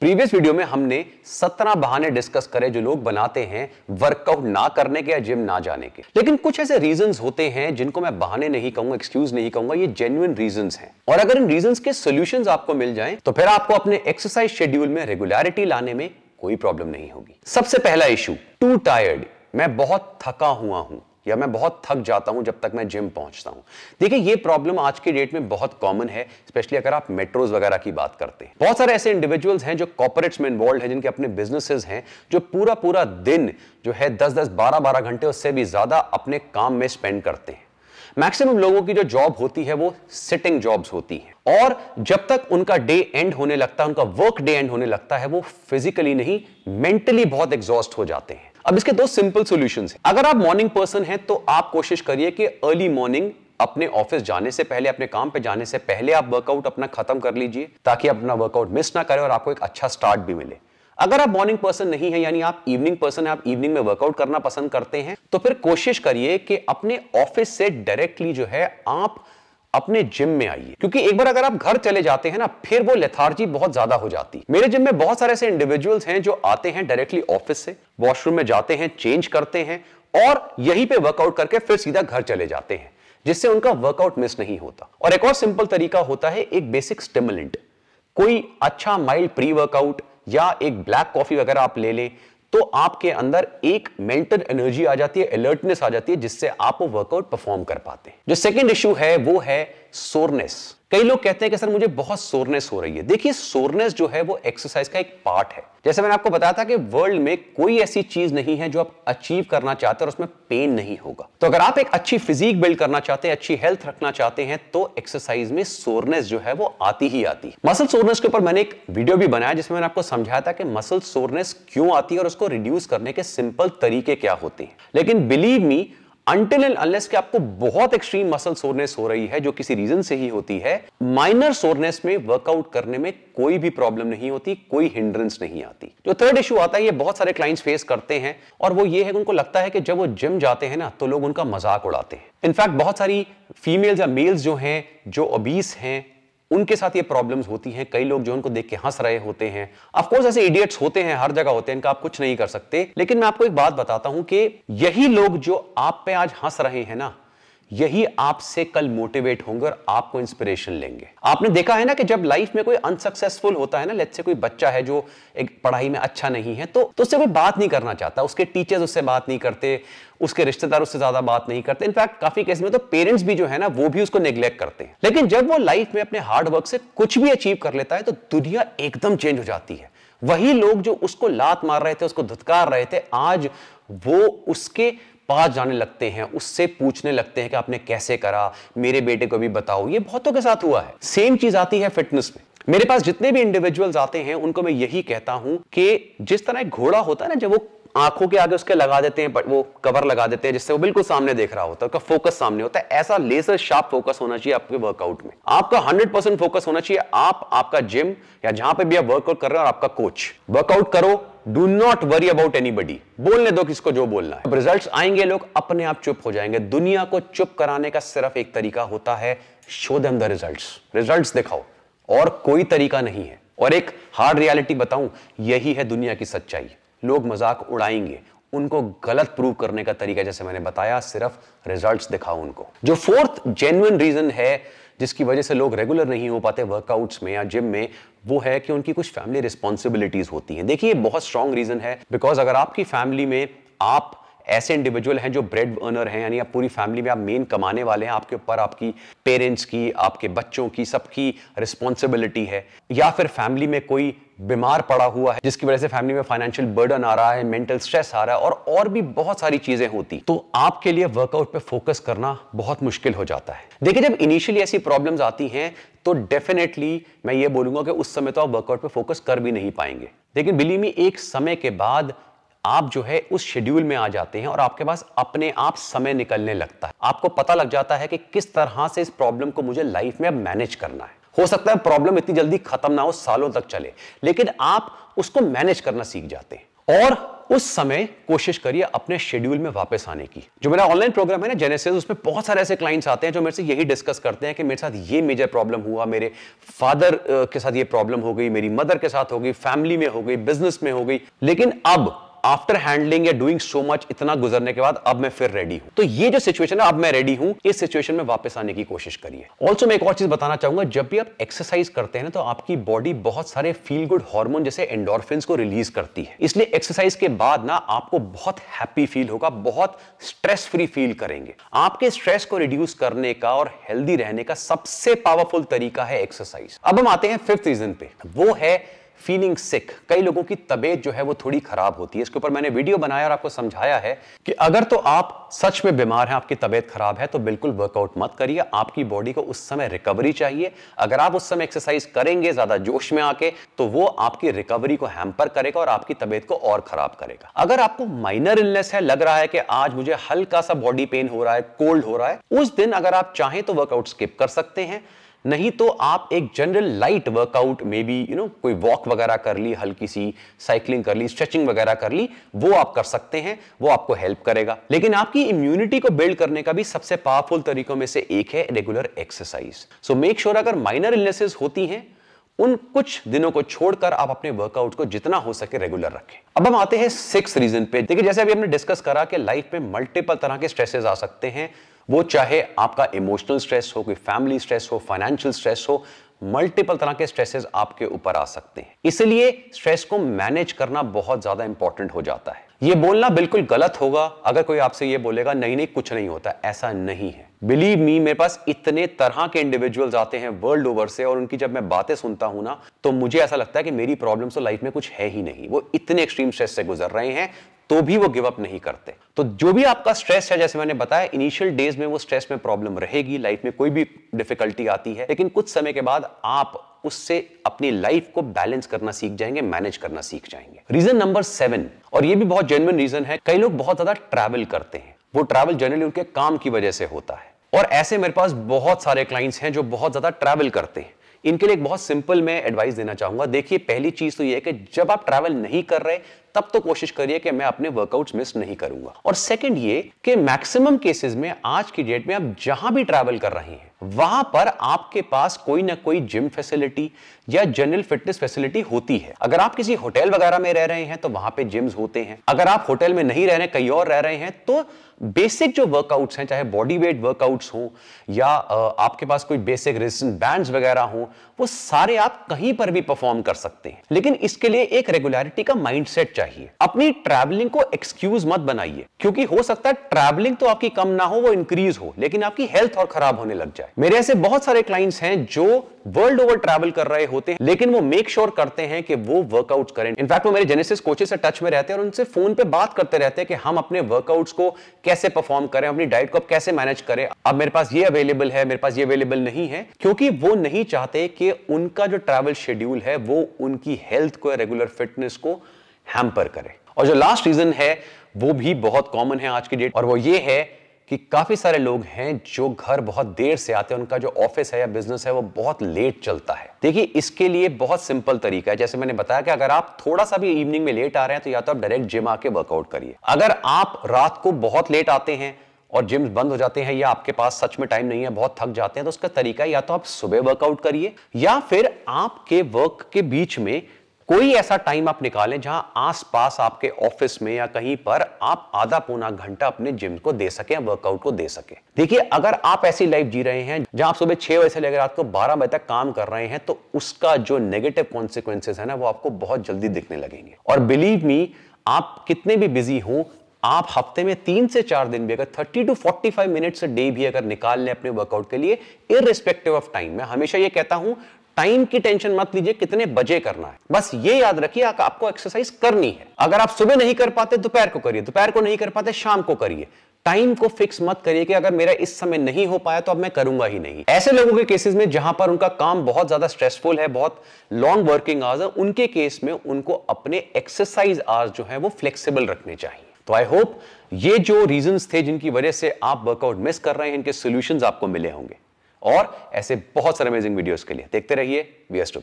previous video में हमने सत्रह बहाने डिस्कस करे जो लोग बनाते हैं वर्कआउट ना करने के या जिम ना जाने के लेकिन कुछ ऐसे रीजंस होते हैं जिनको मैं बहाने नहीं कहूंगा एक्सक्यूज नहीं कहूंगा ये जेन्युन रीजंस हैं और अगर इन रीजंस के सॉल्यूशंस आपको मिल जाएं तो फिर आपको अपने एक्सरसाइज शेड्यूल में रेगुलरिटी लाने में कोई प्रॉब्लम नहीं होगी सबसे पहला इशू टू टायर्ड मैं बहुत थका हुआ हूं या मैं बहुत थक जाता हूं जब तक मैं जिम पहुंचता हूं देखिए ये प्रॉब्लम आज के डेट में बहुत कॉमन है स्पेशली अगर आप मेट्रोज वगैरह की बात करते हैं बहुत सारे ऐसे इंडिविजुअल्स हैं जो कॉपोरेट्स में इन्वॉल्व हैं जिनके अपने बिजनेसेस हैं जो पूरा पूरा दिन जो है दस दस बारह बारह घंटे उससे भी ज्यादा अपने काम में स्पेंड करते हैं मैक्सिमम लोगों की जो जॉब होती है वो सिटिंग जॉब्स होती है और जब तक उनका डे एंड होने लगता है उनका वर्क डे एंड होने लगता है वो फिजिकली नहीं मेंटली बहुत एग्जॉस्ट हो जाते हैं अब इसके दो सिंपल सोल्यूशन अगर आप मॉर्निंग पर्सन है तो आप कोशिश करिए कि अर्ली मॉर्निंग अपने ऑफिस जाने से पहले अपने काम पे जाने से पहले आप वर्कआउट अपना खत्म कर लीजिए ताकि अपना वर्कआउट मिस ना करें और आपको एक अच्छा स्टार्ट भी मिले अगर आप मॉर्निंग पर्सन नहीं है यानी आप इवनिंग पर्सन है आप इवनिंग में वर्कआउट करना पसंद करते हैं तो फिर कोशिश करिए कि अपने ऑफिस से डायरेक्टली जो है आप अपने जिम में आइए क्योंकि एक बार अगर आप घर चले जाते हैं ना फिर वो लेथार्जी बहुत ज्यादा हो जाती मेरे जिम में बहुत सारे ऐसे इंडिविजुअल्स हैं जो आते हैं डायरेक्टली ऑफिस से वॉशरूम में जाते हैं चेंज करते हैं और यहीं पे वर्कआउट करके फिर सीधा घर चले जाते हैं जिससे उनका वर्कआउट मिस नहीं होता और एक और सिंपल तरीका होता है एक बेसिक स्टिमुलेंट कोई अच्छा माइल्ड प्री वर्कआउट या एक ब्लैक कॉफी वगैरह आप ले लें तो आपके अंदर एक मेंटल एनर्जी आ जाती है अलर्टनेस आ जाती है जिससे आप वो वर्कआउट परफॉर्म कर पाते हैं जो सेकेंड इश्यू है वो है सोरनेस कई लोग कहते हैं कि सर मुझे बहुत सोरनेस हो रही है देखिए सोरनेस जो है वो एक्सरसाइज का एक पार्ट है जैसे मैंने आपको बताया था कि वर्ल्ड में कोई ऐसी चीज नहीं है जो आप अचीव करना चाहते हैं और उसमें पेन नहीं होगा तो अगर आप एक अच्छी फिजिक बिल्ड करना चाहते हैं अच्छी हेल्थ रखना चाहते हैं तो एक्सरसाइज में सोरनेस जो है वो आती ही आती है मसल सोरनेस के ऊपर मैंने एक वीडियो भी बनाया जिसमें मैंने आपको समझाया था कि मसल सोरनेस क्यों आती है और उसको रिड्यूस करने के सिंपल तरीके क्या होते हैं लेकिन believe me until and unless के आपको बहुत एक्सट्रीम मसल सोरनेस हो रही है जो किसी रीजन से ही होती है माइनर सोरनेस में वर्कआउट करने में कोई भी प्रॉब्लम नहीं होती कोई हिंड्रेंस नहीं आती जो थर्ड इशू आता है ये बहुत सारे क्लाइंट्स फेस करते हैं और वो ये है कि उनको लगता है कि जब वो जिम जाते हैं ना तो लोग उनका मजाक उड़ाते हैं इनफैक्ट बहुत सारी फीमेल्स या मेल्स जो हैं जो ओबीस हैं उनके साथ ये प्रॉब्लम्स होती हैं कई लोग जो उनको देख के हंस रहे होते हैं अफकोर्स ऐसे इडियट्स होते हैं हर जगह होते हैं इनका आप कुछ नहीं कर सकते लेकिन मैं आपको एक बात बताता हूं कि यही लोग जो आप पे आज हंस रहे हैं ना यही आपसे कल मोटिवेट होंगे और आपको इंस्पिरेशन लेंगे आपने देखा है ना कि जब लाइफ में कोई अनसक्सेसफुल होता है ना लेट से कोई बच्चा है जो एक पढ़ाई में अच्छा नहीं है तो, तो उससे कोई बात नहीं करना चाहता उसके टीचर्स उससे बात नहीं करते उसके रिश्तेदार उससे ज्यादा बात नहीं करते इनफैक्ट काफी केस में तो पेरेंट्स भी जो है ना वो भी उसको निग्लेक्ट करते हैं लेकिन जब वो लाइफ में अपने हार्डवर्क से कुछ भी अचीव कर लेता है तो दुनिया एकदम चेंज हो जाती है वही लोग जो उसको लात मार रहे थे उसको धुतकार रहे थे आज वो उसके पास जाने लगते हैं उससे पूछने लगते हैं कि आपने कैसे करा मेरे बेटे को भी बताओ ये बहुतों के साथ हुआ है सेम चीज आती है फिटनेस में मेरे पास जितने भी इंडिविजुअल्स आते हैं उनको मैं यही कहता हूं कि जिस तरह एक घोड़ा होता है ना जब वो आंखों के आगे उसके लगा देते हैं वो कवर लगा देते हैं जिससे वो बिल्कुल सामने देख रहा होता है उसका फोकस सामने होता है ऐसा लेसर शार्प फोकस होना चाहिए आपके वर्कआउट में आपका 100 परसेंट फोकस होना चाहिए आप आपका जिम या जहां पे भी आप वर्कआउट कर रहे हो और आपका कोच वर्कआउट करो do not worry about anybody बोलने दो किसको जो बोलना है रिजल्ट आएंगे लोग अपने आप चुप हो जाएंगे दुनिया को चुप कराने का सिर्फ एक तरीका होता है show them the result result दिखाओ और कोई तरीका नहीं है और एक हार्ड रियलिटी बताऊं यही है दुनिया की सच्चाई लोग मजाक उड़ाएंगे उनको गलत प्रूव करने का तरीका जैसे मैंने बताया सिर्फ रिजल्ट्स दिखाओ उनको जो फोर्थ जेन्युन रीजन है जिसकी वजह से लोग रेगुलर नहीं हो पाते वर्कआउट्स में या जिम में वो है कि उनकी कुछ फैमिली रिस्पॉन्सिबिलिटीज होती हैं देखिए बहुत स्ट्रॉन्ग रीजन है बिकॉज अगर आपकी फैमिली में आप ऐसे इंडिविजुअल हैं जो ब्रेड अर्नर हैं यानी आप पूरी फैमिली में आप मेन कमाने वाले हैं आपके ऊपर आपकी पेरेंट्स की आपके बच्चों की सबकी रिस्पॉन्सिबिलिटी है या फिर फैमिली में कोई बीमार पड़ा हुआ है जिसकी वजह से फैमिली में फाइनेंशियल बर्डन आ रहा है मेंटल स्ट्रेस आ रहा है और और भी बहुत सारी चीजें होती तो आपके लिए वर्कआउट पे फोकस करना बहुत मुश्किल हो जाता है देखिए जब इनिशियली ऐसी प्रॉब्लम्स आती हैं तो डेफिनेटली मैं ये बोलूंगा कि उस समय तो आप वर्कआउट पर फोकस कर भी नहीं पाएंगे लेकिन बिलीमी एक समय के बाद आप जो है उस शेड्यूल में आ जाते हैं और आपके पास अपने आप समय निकलने लगता है आपको पता लग जाता है कि किस तरह से इस प्रॉब्लम को मुझे लाइफ में अब मैनेज करना है हो सकता है प्रॉब्लम इतनी जल्दी खत्म ना हो सालों तक चले लेकिन आप उसको मैनेज करना सीख जाते हैं और उस समय कोशिश करिए अपने शेड्यूल में वापस आने की जो मेरा ऑनलाइन प्रोग्राम है ना जेनेसिस उसमें बहुत सारे ऐसे क्लाइंट्स आते हैं जो मेरे से यही डिस्कस करते हैं कि मेरे साथ ये मेजर प्रॉब्लम हुआ मेरे फादर के साथ ये प्रॉब्लम हो गई मेरी मदर के साथ हो गई फैमिली में हो गई बिजनेस में हो गई लेकिन अब आफ्टर हैंडलिंग या डूइंग सो मच इतना गुजरने के बाद अब मैं फिर रेडी हूं तो ये जो सिचुएशन है अब मैं रेडी हूं इस सिचुएशन में वापस आने की कोशिश करिए ऑल्सो मैं एक और चीज बताना चाहूंगा जब भी आप एक्सरसाइज करते हैं ना तो आपकी बॉडी बहुत सारे फील गुड हॉर्मोन जैसे एंडोरफिन को रिलीज करती है इसलिए एक्सरसाइज के बाद ना आपको बहुत हैप्पी फील होगा बहुत स्ट्रेस फ्री फील करेंगे आपके स्ट्रेस को रिड्यूस करने का और हेल्दी रहने का सबसे पावरफुल तरीका है एक्सरसाइज अब हम आते हैं फिफ्थ रीजन पे वो है फीलिंग सिक कई लोगों की तबीयत जो है वो थोड़ी खराब होती है इसके ऊपर मैंने वीडियो बनाया और आपको समझाया है कि अगर तो आप सच में बीमार हैं आपकी तबीयत खराब है तो बिल्कुल वर्कआउट मत करिए आपकी बॉडी को उस समय रिकवरी चाहिए अगर आप उस समय एक्सरसाइज करेंगे ज्यादा जोश में आके तो वो आपकी रिकवरी को हैम्पर करेगा और आपकी तबियत को और खराब करेगा अगर आपको माइनर इलनेस है लग रहा है कि आज मुझे हल्का सा बॉडी पेन हो रहा है कोल्ड हो रहा है उस दिन अगर आप चाहें तो वर्कआउट स्किप कर सकते हैं नहीं तो आप एक जनरल लाइट वर्कआउट में भी यू नो कोई वॉक वगैरह कर ली हल्की सी साइकिलिंग कर ली स्ट्रेचिंग वगैरह कर ली वो आप कर सकते हैं वो आपको हेल्प करेगा लेकिन आपकी इम्यूनिटी को बिल्ड करने का भी सबसे पावरफुल तरीकों में से एक है regular exercise so make sure अगर माइनर इलनेसेस होती हैं उन कुछ दिनों को छोड़कर आप अपने वर्कआउट को जितना हो सके रेगुलर रखें अब हम आते हैं सिक्स रीजन पे देखिए जैसे अभी हमने डिस्कस करा कि लाइफ में मल्टीपल तरह के स्ट्रेसेस आ सकते हैं वो चाहे आपका इमोशनल स्ट्रेस हो कोई फैमिली स्ट्रेस हो फाइनेंशियल स्ट्रेस हो मल्टीपल तरह के स्ट्रेसेस आपके ऊपर आ सकते हैं इसलिए स्ट्रेस को मैनेज करना बहुत ज्यादा इंपॉर्टेंट हो जाता है ये बोलना बिल्कुल गलत होगा अगर कोई आपसे ये बोलेगा नहीं नहीं कुछ नहीं होता ऐसा नहीं है बिलीव मी मेरे पास इतने तरह के इंडिविजुअल्स आते हैं वर्ल्ड ओवर से और उनकी जब मैं बातें सुनता हूं ना तो मुझे ऐसा लगता है कि मेरी प्रॉब्लम्स तो लाइफ में कुछ है ही नहीं वो इतने एक्सट्रीम स्ट्रेस से गुजर रहे हैं तो भी वो गिवअप नहीं करते तो जो भी आपका स्ट्रेस है जैसे मैंने बताया इनिशियल डेज में वो स्ट्रेस में प्रॉब्लम रहेगी लाइफ में कोई भी डिफिकल्टी आती है लेकिन कुछ समय के बाद आप उससे अपनी लाइफ को बैलेंस करना सीख जाएंगे मैनेज करना सीख जाएंगे रीजन नंबर सेवन और ये भी बहुत जेन्युन रीजन है कई लोग बहुत ज्यादा ट्रैवल करते हैं वो ट्रैवल जनरली उनके काम की वजह से होता है और ऐसे मेरे पास बहुत सारे क्लाइंट्स हैं जो बहुत ज्यादा ट्रैवल करते हैं इनके लिए एक बहुत सिंपल मैं एडवाइस देना चाहूंगा देखिए पहली चीज तो यह है कि जब आप ट्रैवल नहीं कर रहे तब तो कोशिश करिए कि मैं अपने वर्कआउट्स मिस नहीं करूंगा और सेकंड ये कि मैक्सिमम केसेस में आज की डेट में आप जहां भी ट्रैवल कर रहे हैं वहां पर आपके पास कोई ना कोई जिम फैसिलिटी या जनरल फिटनेस फैसिलिटी होती है अगर आप किसी होटल वगैरह में रह रहे हैं तो वहां पे जिम्स होते हैं अगर आप होटल में नहीं रह रहे कहीं और रह रहे हैं तो बेसिक जो वर्कआउट्स हैं चाहे बॉडी वेट वर्कआउट्स हो या आपके पास कोई बेसिक रेजिस्टेंस बैंड्स वगैरह हो वो सारे आप कहीं पर भी परफॉर्म कर सकते हैं लेकिन इसके लिए एक रेगुलरिटी का माइंडसेट चाहिए चाहिए अपनी ट्रैवलिंग को एक्सक्यूज मत बनाइए क्योंकि हो सकता है ट्रैवलिंग तो आपकी कम ना हो वो इंक्रीज हो लेकिन आपकी हेल्थ और खराब होने लग जाए मेरे ऐसे बहुत सारे क्लाइंट्स हैं जो वर्ल्ड ओवर ट्रैवल कर रहे होते हैं लेकिन वो मेक श्योर sure करते हैं कि वो वर्कआउट करें इनफैक्ट वो मेरे जेनेसिस कोचेस से टच में रहते हैं और उनसे फोन पे बात करते रहते हैं कि हम अपने वर्कआउट्स को कैसे परफॉर्म करें अपनी डाइट को कैसे मैनेज करें अब मेरे पास ये अवेलेबल है मेरे पास ये अवेलेबल नहीं है क्योंकि वो नहीं चाहते कि उनका जो ट्रैवल शेड्यूल है वो उनकी हेल्थ को रेगुलर फिटनेस को हैम्पर करे और जो लास्ट रीजन है वो भी बहुत कॉमन है आज की डेट और वो ये है कि काफी सारे लोग हैं जो घर बहुत देर से आते हैं उनका जो ऑफिस है या बिजनेस है वो बहुत लेट चलता है देखिए इसके लिए बहुत सिंपल तरीका है जैसे मैंने बताया कि अगर आप थोड़ा सा भी इवनिंग में लेट आ रहे हैं तो या तो आप डायरेक्ट जिम आके वर्कआउट करिए अगर आप रात को बहुत लेट आते हैं और जिम बंद हो जाते हैं या आपके पास सच में टाइम नहीं है बहुत थक जाते हैं तो उसका तरीका या तो आप सुबह वर्कआउट करिए या फिर आपके वर्क के बीच में कोई ऐसा टाइम आप निकालें जहां आसपास आपके ऑफिस में या कहीं पर आप आधा पौना घंटा अपने जिम को दे सके वर्कआउट को दे सके देखिए अगर आप ऐसी लाइफ जी रहे हैं जहां आप सुबह छह बजे से लेकर रात को बारह बजे तक काम कर रहे हैं तो उसका जो नेगेटिव कॉन्सिक्वेंसेज है ना वो आपको बहुत जल्दी दिखने लगेंगे और बिलीव मी आप कितने भी बिजी हो आप हफ्ते में तीन से चार दिन भी अगर thirty two forty five minute day भी अगर निकाल लें अपने वर्कआउट के लिए इरिस्पेक्टिव ऑफ टाइम मैं हमेशा ये कहता हूं टाइम की टेंशन मत लीजिए कितने बजे करना है बस ये याद रखिए आपको एक्सरसाइज करनी है अगर आप सुबह नहीं कर पाते दोपहर को करिए दोपहर को नहीं कर पाते शाम को करिए टाइम को फिक्स मत करिए कि अगर मेरा इस समय नहीं हो पाया तो अब मैं करूंगा ही नहीं ऐसे लोगों के केसेस में जहां पर उनका काम बहुत ज्यादा स्ट्रेसफुल है बहुत लॉन्ग वर्किंग आवर्स है उनके केस में उनको अपने एक्सरसाइज आवर्स जो है वो फ्लेक्सिबल रखने चाहिए तो आई होप ये जो रीजंस थे जिनकी वजह से आप वर्कआउट मिस कर रहे हैं इनके सोल्यूशन आपको मिले होंगे और ऐसे बहुत सारे अमेजिंग वीडियोस के लिए देखते रहिए वी एस